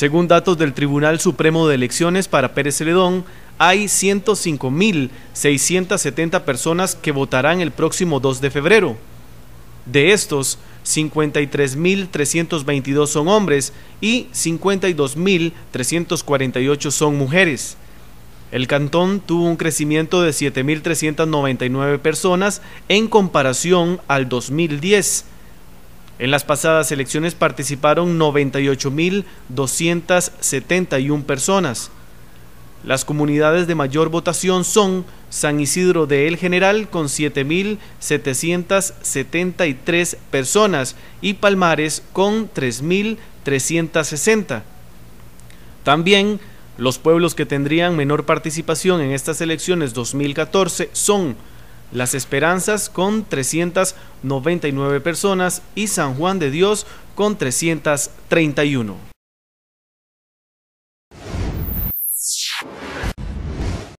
Según datos del Tribunal Supremo de Elecciones para Pérez Celedón, hay 105.670 personas que votarán el próximo 2 de febrero. De estos, 53.322 son hombres y 52.348 son mujeres. El cantón tuvo un crecimiento de 7.399 personas en comparación al 2010 en las pasadas elecciones participaron 98.271 personas. Las comunidades de mayor votación son San Isidro de El General con 7.773 personas y Palmares con 3.360. También los pueblos que tendrían menor participación en estas elecciones 2014 son las Esperanzas con 399 personas y San Juan de Dios con 331.